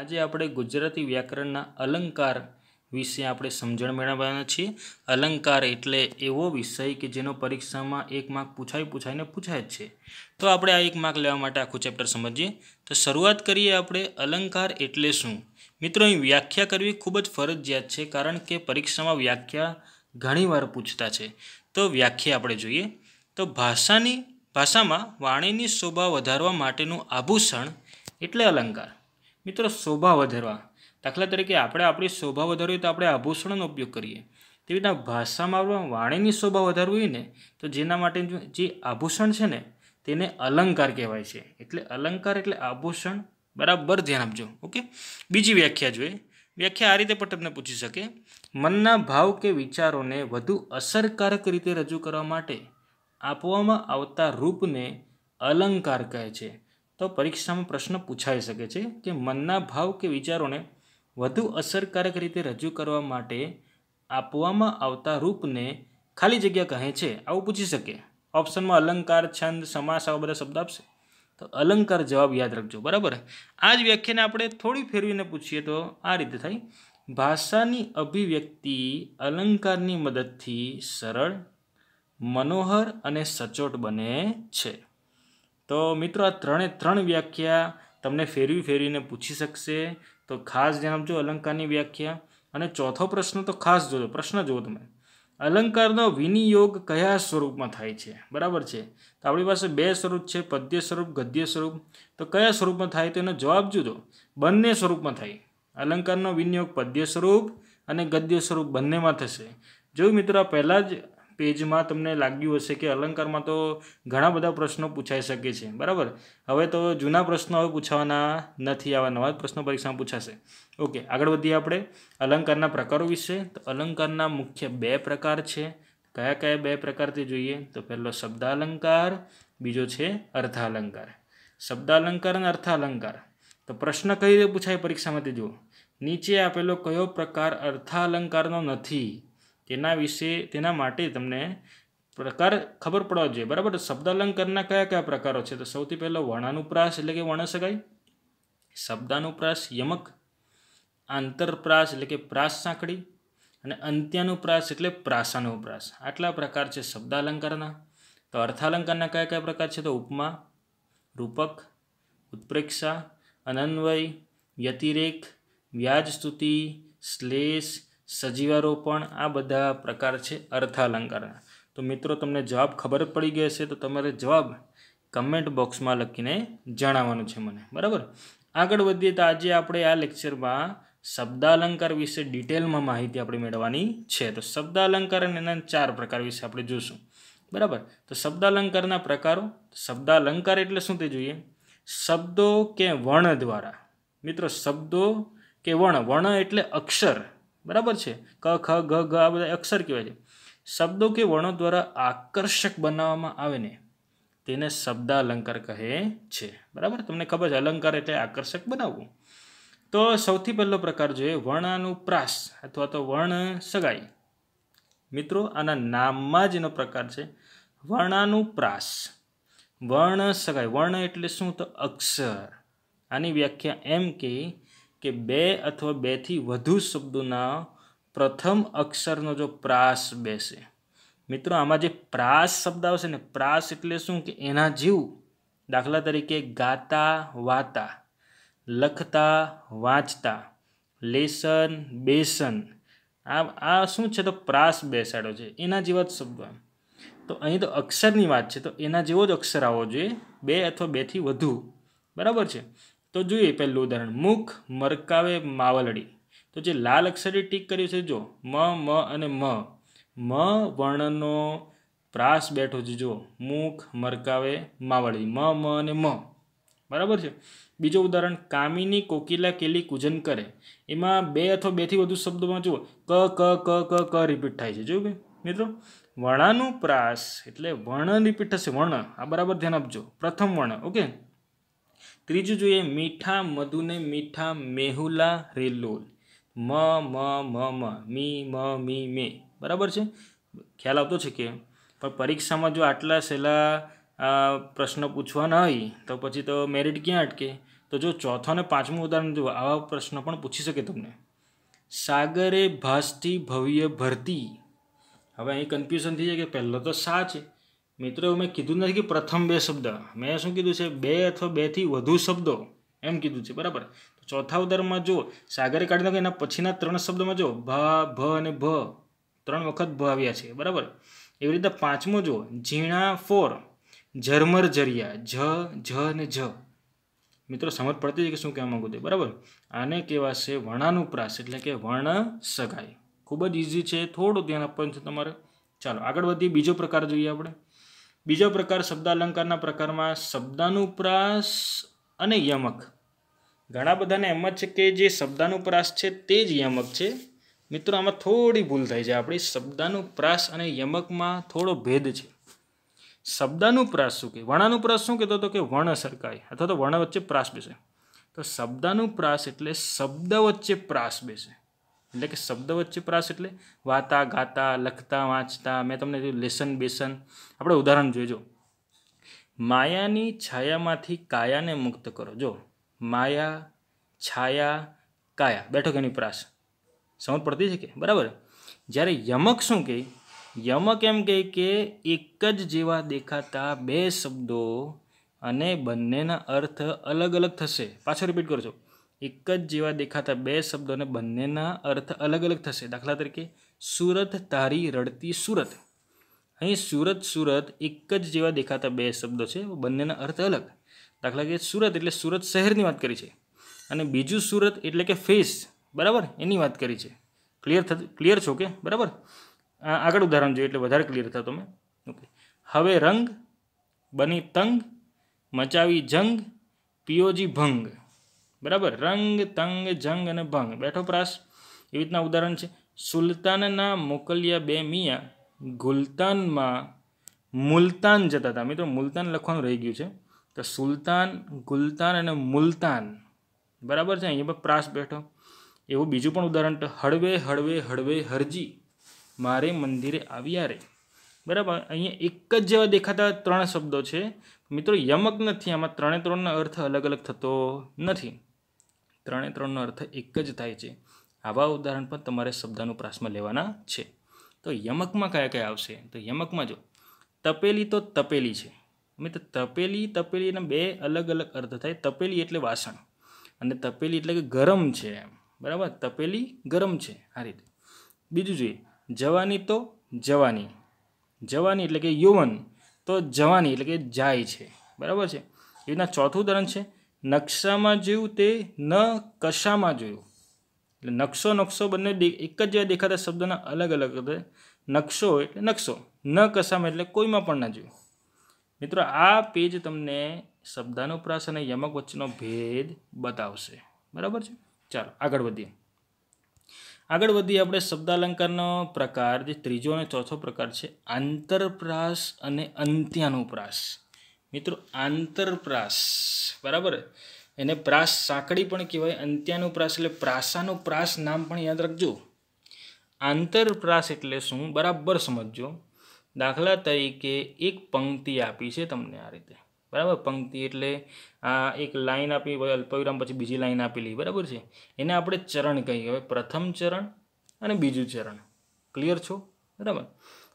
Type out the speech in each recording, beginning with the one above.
આજે આપણે ગુજરાતી વ્યાકરણના અલંકાર વિશે આપણે સમજણ મેળવવાના છીએ અલંકાર એટલે એવો વિષય કે જેનો પરીક્ષામાં એક માર્ક પૂછાઈ પૂછાઈને પૂછાય જ છે તો આપણે આ એક માર્ક લેવા માટે આખું ચેપ્ટર સમજીએ તો શરૂઆત કરીએ આપણે અલંકાર એટલે શું મિત્રો અહીં વ્યાખ્યા કરવી ખૂબ જ ફરજિયાત છે કારણ કે પરીક્ષામાં વ્યાખ્યા ઘણીવાર પૂછતા છે તો વ્યાખ્યા આપણે જોઈએ તો ભાષાની ભાષામાં વાણીની શોભા વધારવા માટેનું આભૂષણ એટલે અલંકાર મિત્રો શોભા વધારવા દાખલા તરીકે આપણે આપણી શોભા વધારવી તો આપણે આભૂષણનો ઉપયોગ કરીએ તેવી રીતના ભાષામાં વાણીની શોભા વધારવી ને તો જેના માટે જે આભૂષણ છે ને તેને અલંકાર કહેવાય છે એટલે અલંકાર એટલે આભૂષણ બરાબર ધ્યાન આપજો ઓકે બીજી વ્યાખ્યા જોઈએ વ્યાખ્યા આ રીતે પણ તમને પૂછી શકે મનના ભાવ કે વિચારોને વધુ અસરકારક રીતે રજૂ કરવા માટે આપવામાં આવતા રૂપને અલંકાર કહે છે તો પરીક્ષામાં પ્રશ્ન પૂછાઈ શકે છે કે મનના ભાવ કે વિચારોને વધુ અસરકારક રીતે રજૂ કરવા માટે આપવામાં આવતા રૂપને ખાલી જગ્યા કહે છે આવું પૂછી શકે ઓપ્શનમાં અલંકાર છંદ સમાસ આવા બધા શબ્દ આપશે તો અલંકાર જવાબ યાદ રાખજો બરાબર આ જ વ્યાખ્યાને આપણે થોડી ફેરવીને પૂછીએ તો આ રીતે થાય ભાષાની અભિવ્યક્તિ અલંકારની મદદથી સરળ મનોહર અને સચોટ બને છે તો મિત્રો આ ત્રણે ત્રણ વ્યાખ્યા તમને ફેરવી ફેરવીને પૂછી શકશે તો ખાસ આપજો અલંકારની વ્યાખ્યા અને ચોથો પ્રશ્ન તો ખાસ જોજો પ્રશ્ન જુઓ તમે અલંકારનો વિનિયોગ કયા સ્વરૂપમાં થાય છે બરાબર છે તો આપણી પાસે બે સ્વરૂપ છે પદ્ય સ્વરૂપ ગદ્ય સ્વરૂપ તો કયા સ્વરૂપમાં થાય તો એનો જવાબ જુદો બંને સ્વરૂપમાં થાય અલંકારનો વિનિયોગ પદ્ય સ્વરૂપ અને ગદ્ય સ્વરૂપ બંનેમાં થશે જો મિત્રો પહેલાં જ પેજમાં તમને લાગ્યું હશે કે અલંકારમાં તો ઘણા બધા પ્રશ્નો પૂછાઈ શકે છે બરાબર હવે તો જૂના પ્રશ્નો હવે પૂછવાના નથી આવા નવા પ્રશ્નો પરીક્ષામાં પૂછાશે ઓકે આગળ વધીએ આપણે અલંકારના પ્રકારો વિશે તો અલંકારના મુખ્ય બે પ્રકાર છે કયા કયા બે પ્રકારથી જોઈએ તો પહેલો શબ્દાલંકાર બીજો છે અર્થાલંકાર શબ્દાલંકાર અને અર્થાલંકાર તો પ્રશ્ન કઈ રીતે પૂછાય પરીક્ષામાંથી તે જુઓ નીચે આપેલો કયો પ્રકાર અર્થાલંકારનો નથી એના વિશે તેના માટે તમને પ્રકાર ખબર પડવા જોઈએ બરાબર શબ્દ અલંકારના કયા કયા પ્રકારો છે તો સૌથી પહેલો વર્ણાનુપ્રાસ એટલે કે વર્ણ શકાય શબ્દાનુપ્રાસ યમક આંતરપ્રાસ એટલે કે પ્રાસ સાંકડી અને અંત્યાનુપ્રાસ એટલે પ્રાસાનુપ્રાસ આટલા પ્રકાર છે શબ્દાલંકારના તો અર્થાલંકારના કયા કયા પ્રકાર છે તો ઉપમા રૂપક ઉત્પ્રેક્ષા અનન્વય વ્યતિરેક વ્યાજ સ્તુતિ શ્લેષ સજીવારો પણ આ બધા પ્રકાર છે અર્થાલંકારના તો મિત્રો તમને જવાબ ખબર પડી ગઈ હશે તો તમારે જવાબ કમેન્ટ બોક્સમાં લખીને જણાવવાનું છે મને બરાબર આગળ વધીએ તો આજે આપણે આ લેક્ચરમાં શબ્દાલંકાર વિશે ડિટેલમાં માહિતી આપણે મેળવવાની છે તો શબ્દાલંકાર અને એના ચાર પ્રકાર વિશે આપણે જોશું બરાબર તો શબ્દાલંકારના પ્રકારો શબ્દાલંકાર એટલે શું તે જોઈએ શબ્દો કે વર્ણ દ્વારા મિત્રો શબ્દો કે વર્ણ વર્ણ એટલે અક્ષર બરાબર છે ક ખ ઘ ઘ આ બધા અક્ષર કહેવાય છે શબ્દો કે વર્ણો દ્વારા આકર્ષક બનાવવામાં આવે ને તેને શબ્દાલંકાર કહે છે બરાબર તમને ખબર છે અલંકાર એટલે આકર્ષક બનાવવું તો સૌથી પહેલો પ્રકાર જોઈએ વર્ણાનુપ્રાસ અથવા તો વર્ણ સગાઈ મિત્રો આના નામમાં જ એનો પ્રકાર છે વર્ણાનુપ્રાસ વર્ણ સગાઈ વર્ણ એટલે શું તો અક્ષર આની વ્યાખ્યા એમ કે કે બે અથવા બેથી વધુ શબ્દોના પ્રથમ અક્ષરનો જો પ્રાસ બેસે મિત્રો આમાં જે પ્રાસ શબ્દ આવશે ને પ્રાસ એટલે શું કે એના જીવ દાખલા તરીકે ગાતા વાતા લખતા વાંચતા લેસન બેસન આ આ શું છે તો પ્રાસ બેસાડો છે એના જેવા જ શબ્દ તો અહીં તો અક્ષરની વાત છે તો એના જેવો જ અક્ષર આવવો જોઈએ બે અથવા બેથી વધુ બરાબર છે તો જોઈએ પહેલું ઉદાહરણ મુખ મરકાવે માવલડી તો જે લાલ અક્ષરે ટીક કર્યું છે જો મ મ અને મ મ વર્ણનો પ્રાસ બેઠો છે જો મુખ મરકાવે માવલડી મ મ અને મ બરાબર છે બીજું ઉદાહરણ કામિની કોકિલા કેલી કુજન કરે એમાં બે અથવા બેથી વધુ શબ્દોમાં જુઓ ક ક ક ક ક રિપીટ થાય છે જોયું મિત્રો પ્રાસ એટલે વર્ણ રિપીટ થશે વર્ણ આ બરાબર ધ્યાન આપજો પ્રથમ વર્ણ ઓકે ત્રીજું જોઈએ મીઠા મધુને મીઠા મેહુલા રેલોલ મ મ મ મ મી મ મી મે બરાબર છે ખ્યાલ આવતો છે કે પણ પરીક્ષામાં જો આટલા સહેલા પ્રશ્ન પૂછવાના હોય તો પછી તો મેરિટ ક્યાં અટકે તો જો ચોથો અને પાંચમું ઉદાહરણ જુઓ આવા પ્રશ્ન પણ પૂછી શકે તમને સાગરે ભાષથી ભવ્ય ભરતી હવે અહીં કન્ફ્યુઝન થઈ જાય કે પહેલો તો સા છે મિત્રો મેં કીધું નથી કે પ્રથમ બે શબ્દ મેં શું કીધું છે બે અથવા બેથી વધુ શબ્દો એમ કીધું છે બરાબર ચોથા ઉદાહરણમાં જો સાગરે કાઢી નાખો એના પછીના ત્રણ શબ્દમાં જો ભા ભ અને ભ ત્રણ વખત ભ આવ્યા છે બરાબર એવી રીતે પાંચમો જો ઝીણા ફોર ઝરમર જરિયા ઝ ઝ અને જ મિત્રો સમજ પડતી છે કે શું કહેવા માગું તે બરાબર આને કહેવાશે વર્ણાનુપ્રાસ એટલે કે વર્ણ સગાઈ ખૂબ જ ઇઝી છે થોડું ધ્યાન આપવાનું છે તમારે ચાલો આગળ વધીએ બીજો પ્રકાર જોઈએ આપણે બીજો પ્રકાર શબ્દ અલંકારના પ્રકારમાં શબ્દાનુપ્રાસ અને યમક ઘણા બધાને એમ જ છે કે જે શબ્દાનુપ્રાસ છે તે જ યમક છે મિત્રો આમાં થોડી ભૂલ થાય છે આપણી શબ્દાનુપ્રાસ અને યમકમાં થોડો ભેદ છે શબ્દાનુપ્રાસ શું કે વણાનુપ્રાસ શું કહેતો હતો કે વર્ણ સરકાય અથવા તો વર્ણ વચ્ચે પ્રાસ બેસે તો શબ્દાનુપ્રાસ એટલે શબ્દ વચ્ચે પ્રાસ બેસે એટલે કે શબ્દ વચ્ચે પ્રાસ એટલે વાતા ગાતા લખતા વાંચતા મેં તમને લેસન બેસન આપણે ઉદાહરણ જોઈજો માયાની છાયામાંથી કાયાને મુક્ત કરો જો માયા છાયા કાયા બેઠો એની પ્રાસ સમજ પડતી છે કે બરાબર જ્યારે યમક શું કહે યમક એમ કહે કે એક જ જેવા દેખાતા બે શબ્દો અને બંનેના અર્થ અલગ અલગ થશે પાછો રિપીટ કરજો એક જ જેવા દેખાતા બે શબ્દોને બંનેના અર્થ અલગ અલગ થશે દાખલા તરીકે સુરત તારી રડતી સુરત અહીં સુરત સુરત એક જ જેવા દેખાતા બે શબ્દો છે બંનેના અર્થ અલગ દાખલા કે સુરત એટલે સુરત શહેરની વાત કરી છે અને બીજું સુરત એટલે કે ફેસ બરાબર એની વાત કરી છે ક્લિયર થતું ક્લિયર છો કે બરાબર આગળ ઉદાહરણ જોઈએ એટલે વધારે ક્લિયર થતો તમે ઓકે હવે રંગ બની તંગ મચાવી જંગ પીઓજી ભંગ બરાબર રંગ તંગ જંગ અને ભંગ બેઠો પ્રાસ એવી રીતના ઉદાહરણ છે સુલતાનના મોકલ્યા બે મિયા ગુલતાનમાં મુલતાન જતા હતા મિત્રો મુલતાન લખવાનું રહી ગયું છે તો સુલતાન ગુલતાન અને મુલતાન બરાબર છે અહીંયા પર પ્રાસ બેઠો એવું બીજું પણ ઉદાહરણ હળવે હળવે હળવે હરજી મારે મંદિરે આવ્યા રે બરાબર અહીંયા એક જ જેવા દેખાતા ત્રણ શબ્દો છે મિત્રો યમક નથી આમાં ત્રણે ત્રણનો અર્થ અલગ અલગ થતો નથી ત્રણે ત્રણનો અર્થ એક જ થાય છે આવા ઉદાહરણ પણ તમારે શબ્દાનુપ્રાસમાં લેવાના છે તો યમકમાં કયા કયા આવશે તો યમકમાં જો તપેલી તો તપેલી છે મિત્ર તપેલી તપેલીના બે અલગ અલગ અર્થ થાય તપેલી એટલે વાસણ અને તપેલી એટલે કે ગરમ છે બરાબર તપેલી ગરમ છે આ રીતે બીજું જોઈએ જવાની તો જવાની જવાની એટલે કે યુવન તો જવાની એટલે કે જાય છે બરાબર છે એના ચોથું ઉદાહરણ છે નકશામાં જોયું તે ન કશામાં જોયું એટલે નકશો નકશો બંને એક જ જેવા દેખાતા શબ્દના અલગ અલગ નકશો એટલે નકશો ન કશામાં એટલે કોઈમાં પણ ન જોયું મિત્રો આ પેજ તમને શબ્દાનુપ્રાસ અને યમક વચ્ચેનો ભેદ બતાવશે બરાબર છે ચાલો આગળ વધીએ આગળ વધીએ આપણે શબ્દાલંકારનો પ્રકાર જે ત્રીજો અને ચોથો પ્રકાર છે આંતરપ્રાસ અને અંત્યાનુપ્રાસ મિત્રો આંતરપ્રાસ બરાબર એને પ્રાસ સાંકડી પણ કહેવાય અંત્યાનું પ્રાસ એટલે પ્રાસાનું પ્રાસ નામ પણ યાદ રાખજો આંતરપ્રાસ એટલે શું બરાબર સમજજો દાખલા તરીકે એક પંક્તિ આપી છે તમને આ રીતે બરાબર પંક્તિ એટલે આ એક લાઈન આપી અલ્પવિરામ પછી બીજી લાઇન આપેલી બરાબર છે એને આપણે ચરણ કહીએ હવે પ્રથમ ચરણ અને બીજું ચરણ ક્લિયર છો બરાબર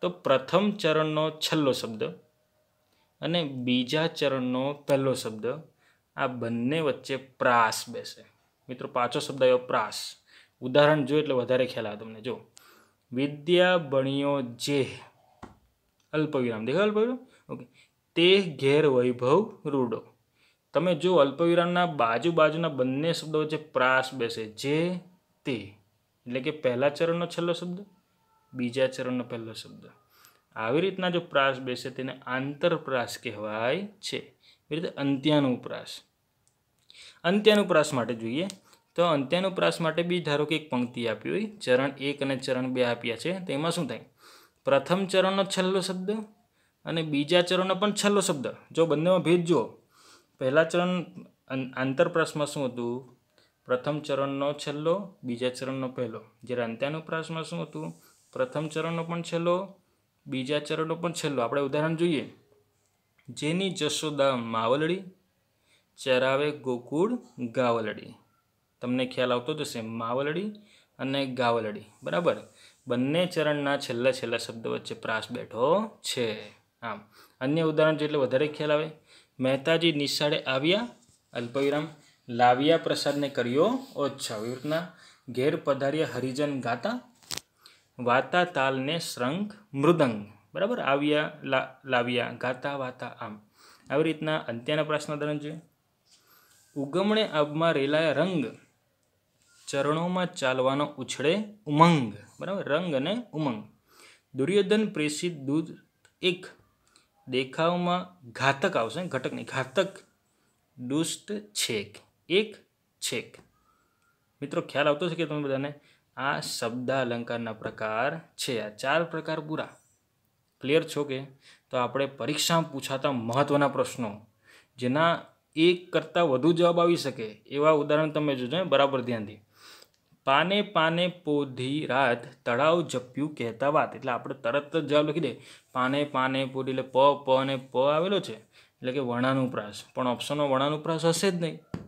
તો પ્રથમ ચરણનો છેલ્લો શબ્દ અને બીજા ચરણનો પહેલો શબ્દ આ બંને વચ્ચે પ્રાસ બેસે મિત્રો પાછો શબ્દ આવ્યો પ્રાસ ઉદાહરણ જો એટલે વધારે ખ્યાલ આવે તમને જો વિદ્યા ભણ્યો જે અલ્પવિરામ દેખો અલ્પવિરામ ઓકે તે ઘેર વૈભવ રૂડો તમે જો અલ્પવિરામના બાજુ બાજુના બંને શબ્દો વચ્ચે પ્રાસ બેસે જે તે એટલે કે પહેલા ચરણનો છેલ્લો શબ્દ બીજા ચરણનો પહેલો શબ્દ આવી રીતના જો પ્રાસ બેસે તેને આંતરપ્રાસ કહેવાય છે એ રીતે અંત્યાનુપ્રાસ અંત્યાનુપ્રાસ માટે જોઈએ તો અંત્યાનુપ્રાસ માટે બી ધારો કે એક પંક્તિ આપી હોય ચરણ એક અને ચરણ બે આપ્યા છે તેમાં શું થાય પ્રથમ ચરણનો છેલ્લો શબ્દ અને બીજા ચરણનો પણ છેલ્લો શબ્દ જો બંનેમાં ભેદ જુઓ પહેલાં ચરણ આંતરપ્રાસમાં શું હતું પ્રથમ ચરણનો છેલ્લો બીજા ચરણનો પહેલો જ્યારે અંત્યાનુપ્રાસમાં શું હતું પ્રથમ ચરણનો પણ છેલ્લો બીજા ચરણનો પણ છેલ્લો આપણે ઉદાહરણ જોઈએ જેની જશોદા માવલડી ચરાવે ગોકુળ ગાવલડી તમને ખ્યાલ આવતો જશે માવલડી અને ગાવલડી બરાબર બંને ચરણના છેલ્લા છેલ્લા શબ્દ વચ્ચે પ્રાસ બેઠો છે આમ અન્ય ઉદાહરણ જેટલે વધારે ખ્યાલ આવે મહેતાજી નિશાળે આવ્યા અલ્પવિરામ લાવ્યા પ્રસાદને કર્યો ઓછા વિવૃતના ઘેર પધાર્યા હરિજન ગાતા વાતા તાલને શ્રંખ મૃદંગ બરાબર આવ્યા લાવ્યા ગાતા વાતા આમ આવી રીતના અંત્યના પ્રશ્ન ધરણ છે ઉગમણે આબમાં રેલાયા રંગ ચરણોમાં ચાલવાનો ઉછળે ઉમંગ બરાબર રંગ અને ઉમંગ દુર્યોધન પ્રેષિત દૂધ એક દેખાવમાં ઘાતક આવશે ઘટક નહીં ઘાતક દુષ્ટ છેક એક છેક મિત્રો ખ્યાલ આવતો છે કે તમે બધાને આ શબ્દ અલંકારના પ્રકાર છે આ ચાર પ્રકાર પૂરા ક્લિયર છો કે તો આપણે પરીક્ષામાં પૂછાતા મહત્ત્વના પ્રશ્નો જેના એક કરતાં વધુ જવાબ આવી શકે એવા ઉદાહરણ તમે જોજો બરાબર ધ્યાનથી પાને પાને પોધી રાત તળાવ જપ્યું કહેતા વાત એટલે આપણે તરત જ જવાબ લખી દે પાને પાને પોધી એટલે પ પ અને પ આવેલો છે એટલે કે વર્ણાનુપ્રાસ પણ ઓપ્શનો વર્ણાનુપ્રાસ હશે જ નહીં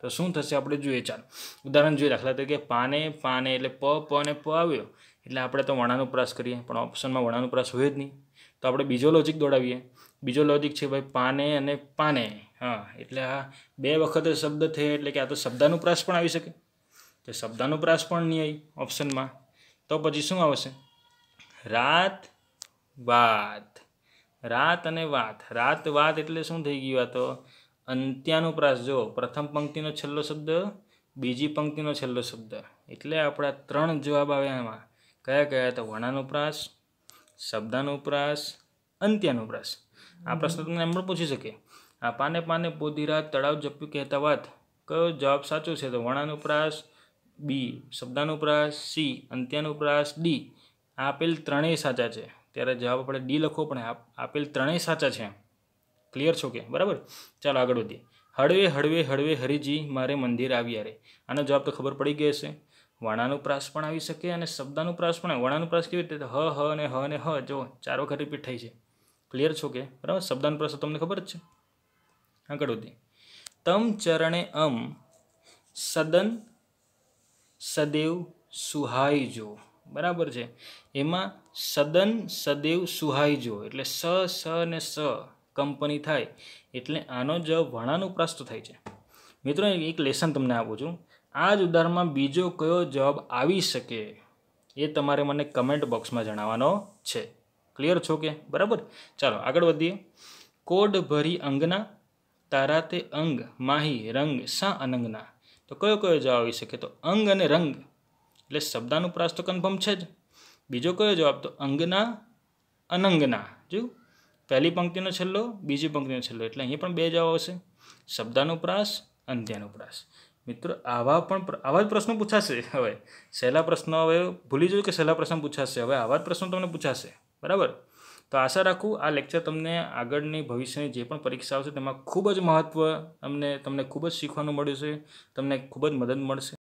તો શું થશે આપણે જોઈએ ચાલ ઉદાહરણ જોઈએ દાખલા તરીકે પાને પાને એટલે પ પ અને પ આવ્યો એટલે આપણે તો વણાનું પ્રાસ કરીએ પણ ઓપ્શનમાં વણાનું પ્રાસ હોય જ નહીં તો આપણે બીજો લોજિક દોડાવીએ બીજો લોજિક છે ભાઈ પાને અને પાને હા એટલે આ બે વખતે શબ્દ થયે એટલે કે આ તો શબ્દાનુપ્રાસ પણ આવી શકે તો શબ્દાનુપ્રાસ પણ નહીં આવી ઓપ્શનમાં તો પછી શું આવશે રાત વાત રાત અને વાત રાત વાત એટલે શું થઈ ગયું આ તો અંત્યાનુપ્રાસ જો પ્રથમ પંક્તિનો છેલ્લો શબ્દ બીજી પંક્તિનો છેલ્લો શબ્દ એટલે આપણા ત્રણ જવાબ આવ્યા એમાં કયા કયા હતા વર્ણાનુપ્રાસ શબ્દાનુપ્રાસ અંત્યાનુપ્રાસ આ પ્રશ્ન તમને એમ પણ પૂછી શકે આ પાને પાને પોધીરા તળાવ જપ્યું કહેતા વાત કયો જવાબ સાચો છે તો વર્ણાનુપ્રાસ બી શબ્દાનુપ્રાસ સી અંત્યાનુપ્રાસ ડી આપેલ ત્રણેય સાચા છે ત્યારે જવાબ આપણે ડી લખો પણ આપેલ ત્રણેય સાચા છે ક્લિયર છો કે બરાબર ચાલો આગળ વધીએ હળવે હળવે હળવે હરિજી મારે મંદિર આવ્યા રે આનો જવાબ તો ખબર પડી ગઈ હશે વણાનુપ્રાસ પણ આવી શકે અને શબ્દાનુપ્રાસ પણ વણાનુપ્રાસ કેવી રીતે હ હ અને હ અને હ જો ચાર વખત રિપીટ થાય છે ક્લિયર છો કે બરાબર શબ્દાનુપ્રાસ તો તમને ખબર જ છે આગળ વધી તમ ચરણે અમ સદન સદેવ સુહાઈજો બરાબર છે એમાં સદન સદેવ સુહાઈજો એટલે સ સ અને સ કંપની થાય એટલે આનો જ વણાનુપ્રાસ તો થાય છે મિત્રો એક લેસન તમને આપું છું આ જ ઉદાહરણમાં બીજો કયો જવાબ આવી શકે એ તમારે મને કમેન્ટ બોક્સમાં જણાવવાનો છે ક્લિયર છો કે બરાબર ચાલો આગળ વધીએ કોડ ભરી અંગના તારા તે અંગ માહી રંગ સા અનંગના તો કયો કયો જવાબ આવી શકે તો અંગ અને રંગ એટલે શબ્દાનુપ્રાસ તો કન્ફર્મ છે જ બીજો કયો જવાબ તો અંગના અનંગના જો પહેલી પંક્તિનો છેલ્લો બીજી પંક્તિનો છેલ્લો એટલે અહીંયા પણ બે જવાબ આવશે શબ્દાનુપ્રાસ અંત્યાનુપ્રાસ મિત્રો આવા પણ આવા જ પ્રશ્નો પૂછાશે હવે સહેલા પ્રશ્નો હવે ભૂલી જોયું કે સહેલા પ્રશ્ન પૂછાશે હવે આવા જ પ્રશ્નો તમને પૂછાશે બરાબર તો આશા રાખું આ લેક્ચર તમને આગળની ભવિષ્યની જે પણ પરીક્ષા આવશે તેમાં ખૂબ જ મહત્ત્વ અમને તમને ખૂબ જ શીખવાનું મળ્યું છે તમને ખૂબ જ મદદ મળશે